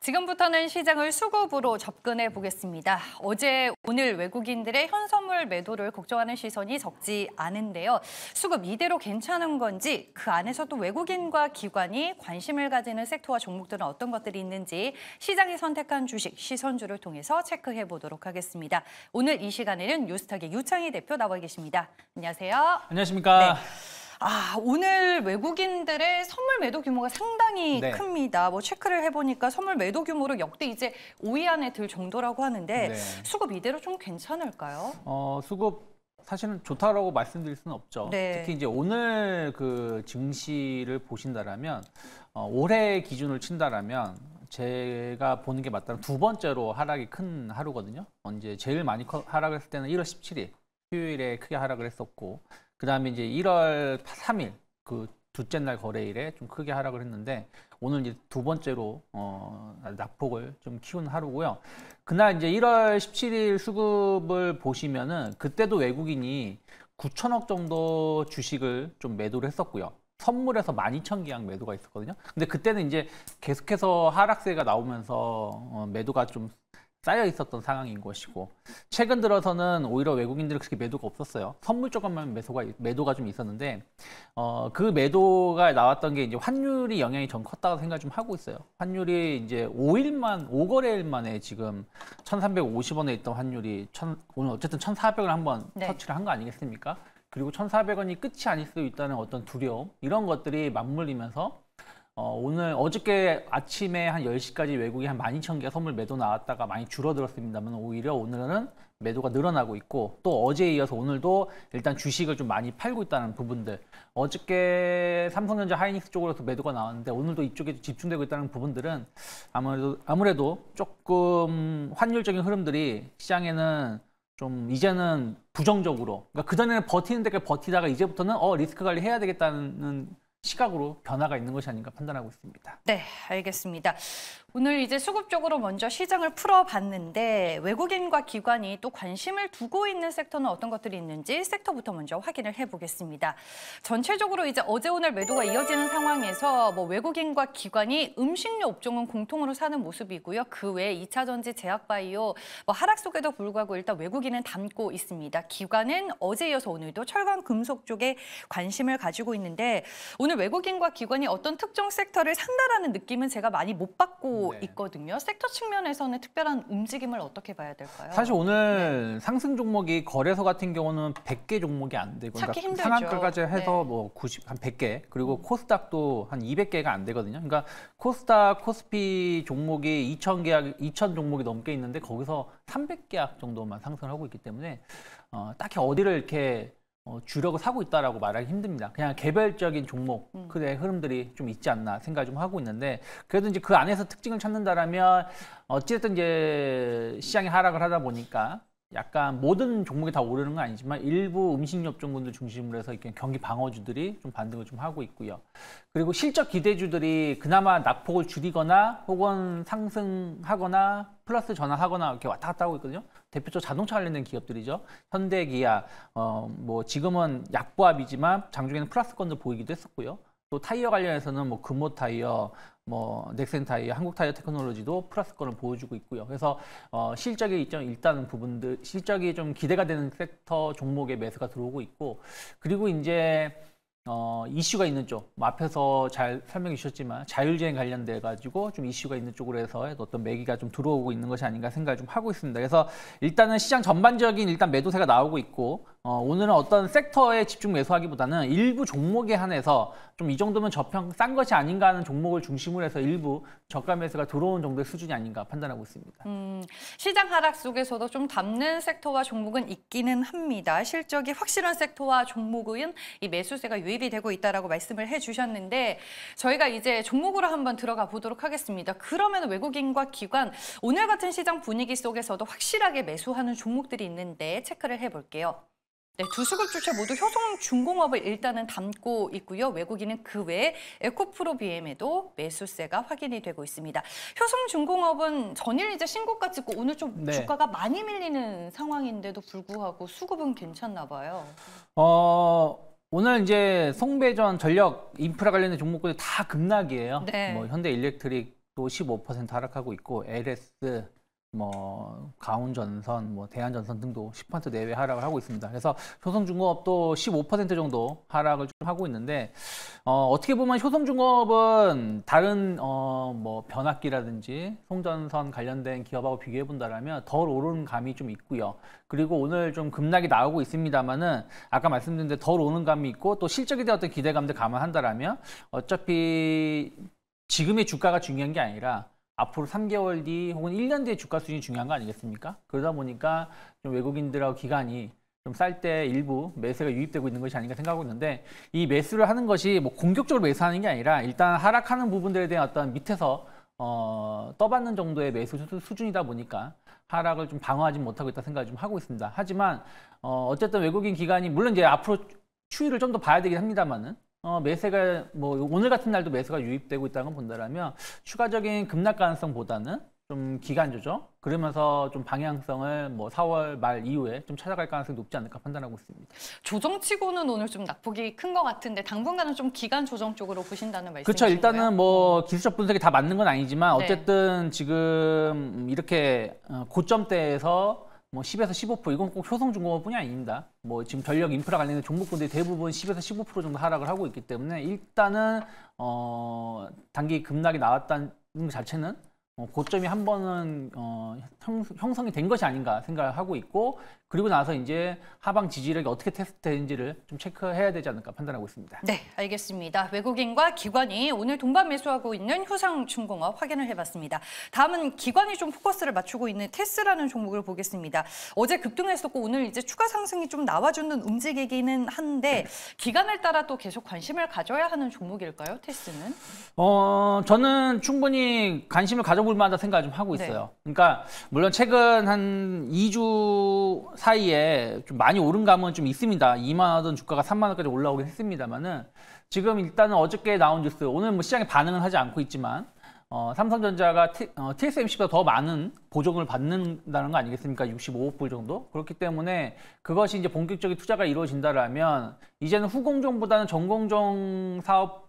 지금부터는 시장을 수급으로 접근해 보겠습니다. 어제 오늘 외국인들의 현선물 매도를 걱정하는 시선이 적지 않은데요. 수급 이대로 괜찮은 건지 그 안에서도 외국인과 기관이 관심을 가지는 섹터와 종목들은 어떤 것들이 있는지 시장이 선택한 주식 시선주를 통해서 체크해 보도록 하겠습니다. 오늘 이 시간에는 뉴스탁의 유창희 대표 나와 계십니다. 안녕하세요. 안녕하십니까. 네. 아 오늘 외국인들의 선물 매도 규모가 상당히 네. 큽니다. 뭐 체크를 해보니까 선물 매도 규모로 역대 이제 5위 안에 들 정도라고 하는데 네. 수급 이대로 좀 괜찮을까요? 어 수급 사실은 좋다라고 말씀드릴 수는 없죠. 네. 특히 이제 오늘 그 증시를 보신다라면 어, 올해 기준을 친다라면 제가 보는 게 맞다면 두 번째로 하락이 큰 하루거든요. 언제 제일 많이 하락했을 때는 1월 17일 휴일에 크게 하락을 했었고 그 다음에 이제 1월 3일 그 둘째 날 거래일에 좀 크게 하락을 했는데 오늘 이제 두 번째로 어, 낙폭을 좀 키운 하루고요. 그날 이제 1월 17일 수급을 보시면은 그때도 외국인이 9천억 정도 주식을 좀 매도를 했었고요. 선물에서 12,000계약 매도가 있었거든요. 근데 그때는 이제 계속해서 하락세가 나오면서 어, 매도가 좀 쌓여 있었던 상황인 것이고 최근 들어서는 오히려 외국인들이 그렇게 매도가 없었어요. 선물 조금만 매도가 매도가 좀 있었는데 어, 그 매도가 나왔던 게 이제 환율이 영향이 전 컸다고 생각 좀 하고 있어요. 환율이 이제 5일만 5거래일 만에 지금 1,350원에 있던 환율이 천, 오늘 어쨌든 1,400을 한번 네. 터치를 한 거 아니겠습니까? 그리고 1,400원이 끝이 아닐 수 있다는 어떤 두려움 이런 것들이 맞물리면서 어, 오늘 어저께 아침에 한 10시까지 외국이 한1 2 0 0 0개 선물 매도 나왔다가 많이 줄어들었습니다만 오히려 오늘은 매도가 늘어나고 있고 또 어제에 이어서 오늘도 일단 주식을 좀 많이 팔고 있다는 부분들 어저께 삼성전자 하이닉스 쪽으로서 매도가 나왔는데 오늘도 이쪽에 집중되고 있다는 부분들은 아무래도 아무래도 조금 환율적인 흐름들이 시장에는 좀 이제는 부정적으로 그러니까 그전에는 버티는 데까지 버티다가 이제부터는 어 리스크 관리 해야 되겠다는 시각으로 변화가 있는 것이 아닌가 판단하고 있습니다. 네, 알겠습니다. 오늘 이제 수급 쪽으로 먼저 시장을 풀어봤는데 외국인과 기관이 또 관심을 두고 있는 섹터는 어떤 것들이 있는지 섹터부터 먼저 확인을 해보겠습니다. 전체적으로 이제 어제 오늘 매도가 이어지는 상황에서 뭐 외국인과 기관이 음식료 업종은 공통으로 사는 모습이고요. 그 외2차전지 제약바이오 뭐 하락 속에도 불구하고 일단 외국인은 담고 있습니다. 기관은 어제 이어서 오늘도 철강 금속 쪽에 관심을 가지고 있는데 오늘 외국인과 기관이 어떤 특정 섹터를 산다라는 느낌은 제가 많이 못 받고 네. 있거든요. 섹터 측면에서는 특별한 움직임을 어떻게 봐야 될까요? 사실 오늘 네. 상승 종목이 거래소 같은 경우는 100개 종목이 안 되고 그러니까 찾기 그러니까 힘들죠. 상한가까지 해서 네. 뭐 90, 한 100개 그리고 음. 코스닥도 한 200개가 안 되거든요. 그러니까 코스닥, 코스피 종목이 2천 계약, 2천 종목이 넘게 있는데 거기서 3 0 0개약 정도만 상승을 하고 있기 때문에 어, 딱히 어디를 이렇게 어, 주력을 사고 있다라고 말하기 힘듭니다. 그냥 개별적인 종목 음. 그의 흐름들이 좀 있지 않나 생각을 좀 하고 있는데 그래도 이제 그 안에서 특징을 찾는다라면 어찌됐든 이제 시장이 하락을 하다 보니까 약간 모든 종목이 다 오르는 건 아니지만 일부 음식업종군들 중심으로 해서 경기 방어주들이 좀 반등을 좀 하고 있고요. 그리고 실적 기대주들이 그나마 낙폭을 줄이거나 혹은 상승하거나 플러스 전환하거나 이렇게 왔다 갔다 하고 있거든요. 대표적으로 자동차 관련된 기업들이죠. 현대, 기아, 어, 뭐 지금은 약보합이지만 장중에는 플러스권도 보이기도 했었고요. 또 타이어 관련해서는 뭐 금호 타이어, 뭐 넥센 타이어, 한국 타이어 테크놀로지도 플러스 거를 보여주고 있고요. 그래서 어, 실적이 좀 일단 부분들 실적이 좀 기대가 되는 섹터 종목의 매수가 들어오고 있고 그리고 이제 어, 이슈가 있는 쪽, 뭐 앞에서 잘 설명해 주셨지만 자율주행 관련돼 가지고 좀 이슈가 있는 쪽으로 해서 어떤 매기가 좀 들어오고 있는 것이 아닌가 생각을 좀 하고 있습니다. 그래서 일단은 시장 전반적인 일단 매도세가 나오고 있고 어, 오늘은 어떤 섹터에 집중 매수하기보다는 일부 종목에 한해서 좀 이 정도면 저평 싼 것이 아닌가 하는 종목을 중심으로 해서 일부 저가 매수가 들어온 정도의 수준이 아닌가 판단하고 있습니다. 음, 시장 하락 속에서도 좀 담는 섹터와 종목은 있기는 합니다. 실적이 확실한 섹터와 종목은 이 매수세가 유입이 되고 있다라고 말씀을 해주셨는데 저희가 이제 종목으로 한번 들어가 보도록 하겠습니다. 그러면 외국인과 기관 오늘 같은 시장 분위기 속에서도 확실하게 매수하는 종목들이 있는데 체크를 해볼게요. 네, 두 수급조차 모두 효성 중공업을 일단은 담고 있고요. 외국인은 그 외에 에코프로 BM에도 매수세가 확인이 되고 있습니다. 효성 중공업은 전일 이제 신고가 찍고 오늘 좀 네. 주가가 많이 밀리는 상황인데도 불구하고 수급은 괜찮나 봐요. 어, 오늘 이제 송배전 전력 인프라 관련된 종목들 이다 급락이에요. 네. 뭐 현대 일렉트릭 도15% 하락하고 있고 LS 뭐 가온전선, 뭐 대한전선 등도 10% 내외 하락을 하고 있습니다. 그래서 효성중공업도 15% 정도 하락을 좀 하고 있는데 어, 어떻게 보면 효성중공업은 다른 어, 뭐 변압기라든지 송전선 관련된 기업하고 비교해 본다라면 덜오르는 감이 좀 있고요. 그리고 오늘 좀 급락이 나오고 있습니다만은 아까 말씀드린 데 덜 오는 감이 있고 또 실적에 대한 어떤 기대감들 감안한다라면 어차피 지금의 주가가 중요한 게 아니라 앞으로 3개월 뒤 혹은 1년 뒤의 주가 수준이 중요한 거 아니겠습니까? 그러다 보니까 좀 외국인들하고 기간이 좀 쌀 때 일부 매수가 유입되고 있는 것이 아닌가 생각하고 있는데 이 매수를 하는 것이 뭐 공격적으로 매수하는 게 아니라 일단 하락하는 부분들에 대한 어떤 밑에서 어, 떠받는 정도의 매수 수준이다 보니까 하락을 좀 방어하지 못하고 있다 생각을 좀 하고 있습니다. 하지만 어, 어쨌든 외국인 기관이 물론 이제 앞으로 추이를 좀 더 봐야 되긴 합니다만은 어, 매세가 뭐 오늘 같은 날도 매수가 유입되고 있다는 걸 본다라면 추가적인 급락 가능성보다는 좀 기간 조정 그러면서 좀 방향성을 뭐 4월 말 이후에 좀 찾아갈 가능성이 높지 않을까 판단하고 있습니다. 조정치고는 오늘 좀 낙폭이 큰 것 같은데 당분간은 좀 기간 조정 쪽으로 보신다는 말씀요 그렇죠. 일단은 뭐 기술적 분석이 다 맞는 건 아니지만 네. 어쨌든 네. 지금 이렇게 어, 고점대에서 뭐 10에서 15% 이건 꼭 효성중공업뿐이 아닙니다. 뭐 지금 전력 인프라 관련된 종목군들이 대부분 10에서 15% 정도 하락을 하고 있기 때문에 일단은 어 단기 급락이 나왔다는 자체는 어, 고점이 한 번은 어, 형성이 된 것이 아닌가 생각을 하고 있고 그리고 나서 이제 하방 지지력이 어떻게 테스트되는지를 좀 체크해야 되지 않을까 판단하고 있습니다. 네, 알겠습니다. 외국인과 기관이 오늘 동반 매수하고 있는 효상중공업 확인을 해봤습니다. 다음은 기관이 좀 포커스를 맞추고 있는 테스라는 종목을 보겠습니다. 어제 급등했었고 오늘 이제 추가 상승이 좀 나와주는 움직이기는 한데 네. 기간을 따라 또 계속 관심을 가져야 하는 종목일까요, 테스는? 어, 저는 충분히 관심을 가져 해볼만하다 생각 을좀 하고 네. 있어요. 네. 그러니까 물론 최근 한 2주 사이에 좀 많이 오른 감은 좀 있습니다. 2만 원던 주가가 3만 원까지 올라오긴 했습니다만은 지금 일단은 어저께 나온 뉴스 오늘 뭐 시장에 반응은 하지 않고 있지만 어, 삼성전자가 T, 어, TSMC보다 더 많은 보정을 받는다는 거 아니겠습니까? 65억 불 정도? 그렇기 때문에 그것이 이제 본격적인 투자가 이루어진다라면 이제는 후공정보다는 전공정 사업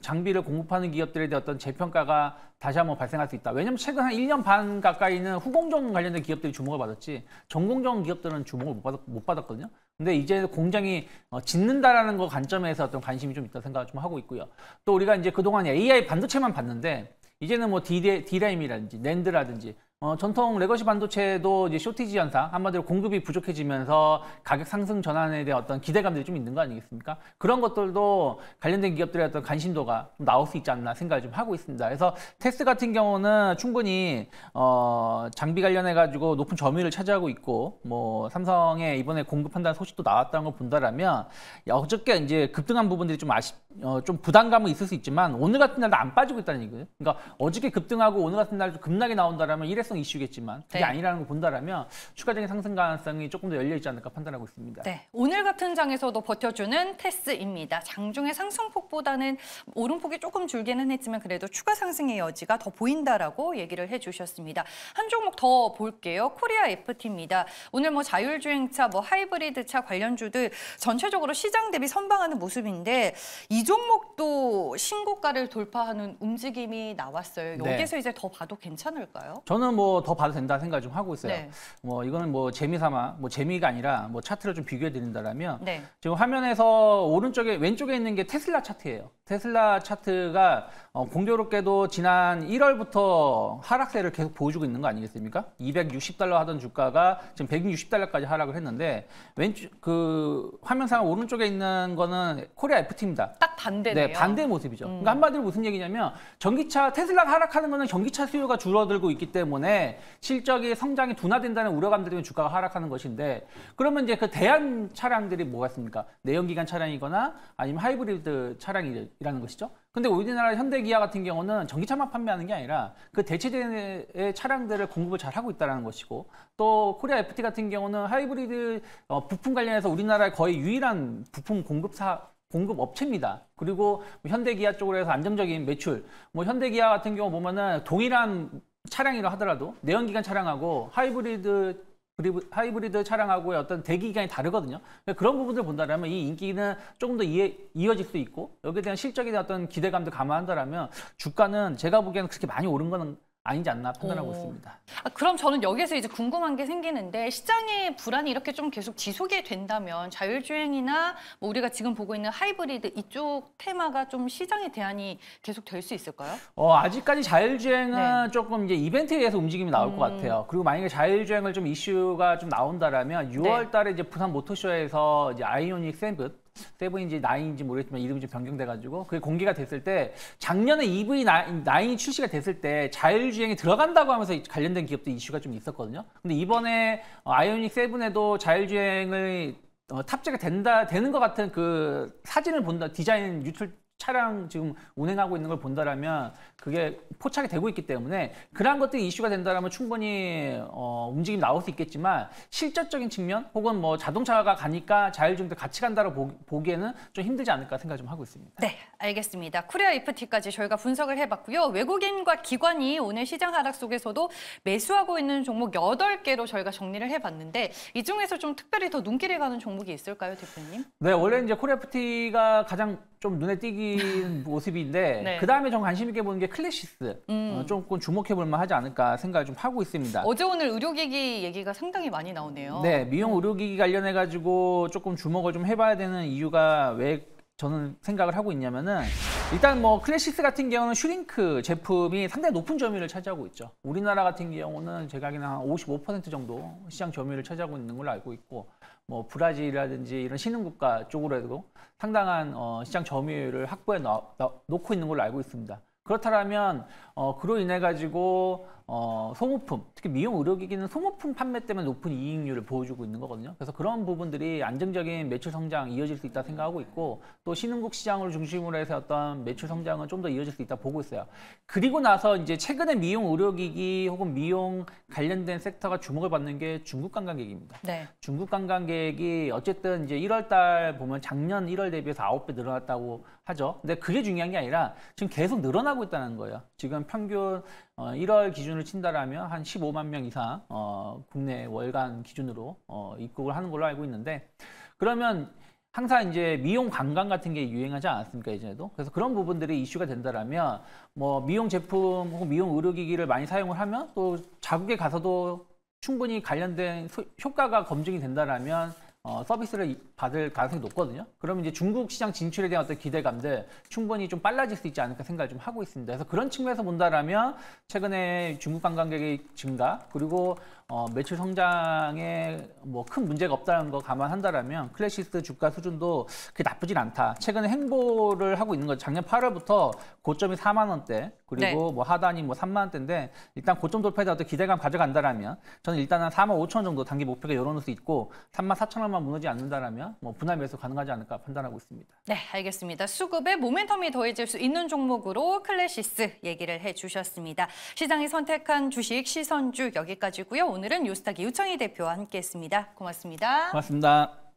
장비를 공급하는 기업들에 대한 어떤 재평가가 다시 한번 발생할 수 있다. 왜냐면 최근 한 1년 반 가까이는 후공정 관련된 기업들이 주목을 받았지 전공정 기업들은 주목을 못, 받았, 못 받았거든요. 근데 이제 공장이 어, 짓는다라는 거 관점에서 어떤 관심이 좀 있다 생각을 좀 하고 있고요. 또 우리가 이제 그동안 AI 반도체만 봤는데 이제는 뭐 D램이라든지 낸드라든지 어, 전통 레거시 반도체도 이제 쇼티지 현상, 한마디로 공급이 부족해지면서 가격 상승 전환에 대한 어떤 기대감들이 좀 있는 거 아니겠습니까? 그런 것들도 관련된 기업들의 어떤 관심도가 나올 수 있지 않나 생각을 좀 하고 있습니다. 그래서 테스 같은 경우는 충분히 어, 장비 관련해 가지고 높은 점유율을 차지하고 있고 뭐 삼성에 이번에 공급한다는 소식도 나왔다는 걸 본다라면 야, 어저께 이제 급등한 부분들이 좀 아쉽, 어, 좀 부담감은 있을 수 있지만 오늘 같은 날도 안 빠지고 있다는 얘기예요. 그러니까 어저께 급등하고 오늘 같은 날도 급락이 나온다라면 이랬 시장성 이슈겠지만 그게 네. 아니라는 걸 본다라면 추가적인 상승 가능성이 조금 더 열려 있지 않을까 판단하고 있습니다. 네, 오늘 같은 장에서도 버텨주는 테스입니다. 장중의 상승폭보다는 오름폭이 조금 줄기는 했지만 그래도 추가 상승의 여지가 더 보인다라고 얘기를 해주셨습니다. 한 종목 더 볼게요. 코리아 FT입니다. 오늘 뭐 자율주행차, 뭐 하이브리드차 관련주들 전체적으로 시장 대비 선방하는 모습인데 이 종목도 신고가를 돌파하는 움직임이 나왔어요. 여기서 네. 이제 더 봐도 괜찮을까요? 저는 뭐 뭐더 봐도 된다 생각 을좀 하고 있어요. 네. 뭐 이거는 뭐 재미삼아 뭐 재미가 아니라 뭐 차트를 좀 비교해 드린다라면 네. 지금 화면에서 오른쪽에 왼쪽에 있는 게 테슬라 차트예요. 테슬라 차트가 어, 공교롭게도 지난 1월부터 하락세를 계속 보여주고 있는 거 아니겠습니까? 260달러 하던 주가가 지금 160달러까지 하락을 했는데 왼쪽 그 화면상 오른쪽에 있는 거는 코리아 FT입니다. 딱 반대네요. 네, 반대 모습이죠. 음. 그러니까 한마디로 무슨 얘기냐면 전기차 테슬라가 하락하는 거는 전기차 수요가 줄어들고 있기 때문에 실적이 성장이 둔화된다는 우려감들 때문에 주가가 하락하는 것인데 그러면 이제 그 대안 차량들이 뭐가 있습니까? 내연기관 차량이거나 아니면 하이브리드 차량이 이라는 것이죠. 근데 우리나라 현대기아 같은 경우는 전기차만 판매하는 게 아니라 그 대체제의 차량들을 공급을 잘 하고 있다는 것이고 또 코리아 FT 같은 경우는 하이브리드 어, 부품 관련해서 우리나라의 거의 유일한 부품 공급사 공급 업체입니다. 그리고 뭐 현대기아 쪽으로 해서 안정적인 매출. 뭐 현대기아 같은 경우 보면은 동일한 차량이라 하더라도 내연기관 차량하고 하이브리드 하이브리드 차량하고의 어떤 대기 기간이 다르거든요. 그러니까 그런 부분들 본다면 이 인기는 조금 더 이해, 이어질 수도 있고 여기에 대한 실적에 대한 어떤 기대감도 감안한다면 주가는 제가 보기에는 그렇게 많이 오른 거는 아니지 않나 판단하고 오. 있습니다. 아, 그럼 저는 여기에서 이제 궁금한 게 생기는데 시장의 불안이 이렇게 좀 계속 지속이 된다면 자율주행이나 뭐 우리가 지금 보고 있는 하이브리드 이쪽 테마가 좀 시장의 대안이 계속 될 수 있을까요? 어, 아직까지 자율주행은 네. 조금 이제 이벤트에 의해서 움직임이 나올 음. 것 같아요. 그리고 만약에 자율주행을 좀 이슈가 좀 나온다라면 6월 달에 네. 이제 부산 모터쇼에서 이제 아이오닉 세븐 세븐인지 나인인지 모르겠지만 이름이 좀 변경돼가지고 그게 공개가 됐을 때 작년에 EV 나인이 출시가 됐을 때자율주행이 들어간다고 하면서 관련된 기업도 이슈가 좀 있었거든요. 근데 이번에 어, 아이오닉 세븐에도 자율주행을 어, 탑재가 된다 되는 것 같은 그 사진을 본다 디자인 유출 차량 지금 운행하고 있는 걸 본다라면 그게 포착이 되고 있기 때문에 그러한 것들이 이슈가 된다라면 충분히 어, 움직임 나올 수 있겠지만 실질적인 측면 혹은 뭐 자동차가 가니까 자율주행도 같이 간다고 라 보기에는 좀 힘들지 않을까 생각 좀 하고 있습니다. 네, 알겠습니다. 코리아 이프티까지 저희가 분석을 해봤고요. 외국인과 기관이 오늘 시장 하락 속에서도 매수하고 있는 종목 8 개로 저희가 정리를 해봤는데 이 중에서 좀 특별히 더 눈길이 가는 종목이 있을까요, 대표님? 네, 원래 이제 코리아 이프티가 가장 좀 눈에 띄긴 모습인데 네. 그 다음에 좀 관심 있게 보는 게 클래시스 음. 어, 조금 주목해 볼만 하지 않을까 생각을 좀 하고 있습니다. 어제 오늘 의료기기 얘기가 상당히 많이 나오네요. 네, 미용 의료기기 관련해 가지고 조금 주목을 좀 해봐야 되는 이유가 왜 저는 생각을 하고 있냐면은 일단 뭐 클래시스 같은 경우는 슈링크 제품이 상당히 높은 점유율을 차지하고 있죠. 우리나라 같은 경우는 제가 알기로는 한55% 정도 시장 점유율을 차지하고 있는 걸로 알고 있고 뭐 브라질이라든지 이런 신흥국가 쪽으로 해도 상당한 어, 시장 점유율을 확보해 놓, 놓고 있는 걸로 알고 있습니다. 그렇다면 어, 그로 인해 가지고 어, 소모품, 특히 미용 의료기기는 소모품 판매 때문에 높은 이익률을 보여주고 있는 거거든요. 그래서 그런 부분들이 안정적인 매출 성장 이어질 수 있다 생각하고 있고 또 신흥국 시장을 중심으로 해서 어떤 매출 성장은 좀 더 이어질 수 있다 보고 있어요. 그리고 나서 이제 최근에 미용 의료기기 혹은 미용 관련된 섹터가 주목을 받는 게 중국 관광객입니다. 네. 중국 관광객이 어쨌든 이제 1월 달 보면 작년 1월 대비해서 9배 늘어났다고 하죠. 근데 그게 중요한 게 아니라 지금 계속 늘어나 늘어나고 있다는 거예요. 지금 평균 1월 어, 기준을 친다라면 한 15만 명 이상 어, 국내 월간 기준으로 어, 입국을 하는 걸로 알고 있는데 그러면 항상 이제 미용 관광 같은 게 유행하지 않았습니까 이전에도 그래서 그런 부분들이 이슈가 된다라면 뭐 미용 제품 혹은 미용 의료기기를 많이 사용을 하면 또 자국에 가서도 충분히 관련된 효과가 검증이 된다라면 어, 서비스를 받을 가능성이 높거든요. 그러면 이제 중국 시장 진출에 대한 어떤 기대감들 충분히 좀 빨라질 수 있지 않을까 생각을 좀 하고 있습니다. 그래서 그런 측면에서 본다라면 최근에 중국 관광객의 증가 그리고 어, 매출 성장에 뭐 큰 문제가 없다는 거 감안한다라면 클래시스 주가 수준도 그게 나쁘진 않다. 최근에 행보를 하고 있는 건 작년 8월부터 고점이 4만 원대 그리고 네. 뭐 하단이 뭐 3만 원대인데 일단 고점 돌파해서 기대감 가져간다라면 저는 일단은 4만 5천 원 정도 단기 목표가 열어놓을 수 있고 3만 4천 원만 무너지 않는다라면 뭐 분할 매수 가능하지 않을까 판단하고 있습니다. 네, 알겠습니다. 수급에 모멘텀이 더해질 수 있는 종목으로 클래시스 얘기를 해주셨습니다. 시장이 선택한 주식 시선주 여기까지고요. 오늘은 요스닥 유청희 대표와 함께했습니다. 고맙습니다. 고맙습니다.